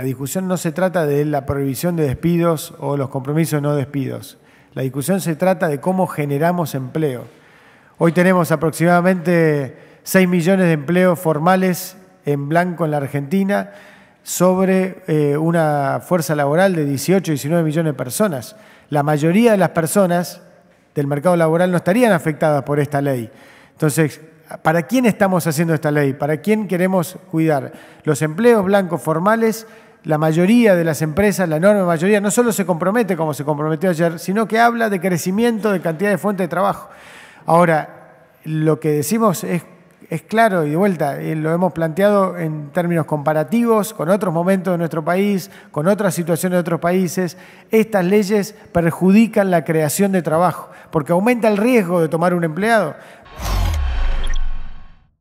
La discusión no se trata de la prohibición de despidos o los compromisos no despidos. La discusión se trata de cómo generamos empleo. Hoy tenemos aproximadamente 6 millones de empleos formales en blanco en la Argentina sobre eh, una fuerza laboral de 18, 19 millones de personas. La mayoría de las personas del mercado laboral no estarían afectadas por esta ley. Entonces, ¿para quién estamos haciendo esta ley? ¿Para quién queremos cuidar? Los empleos blancos formales la mayoría de las empresas, la enorme mayoría, no solo se compromete como se comprometió ayer, sino que habla de crecimiento de cantidad de fuente de trabajo. Ahora, lo que decimos es, es claro y de vuelta, eh, lo hemos planteado en términos comparativos con otros momentos de nuestro país, con otras situaciones de otros países. Estas leyes perjudican la creación de trabajo porque aumenta el riesgo de tomar un empleado.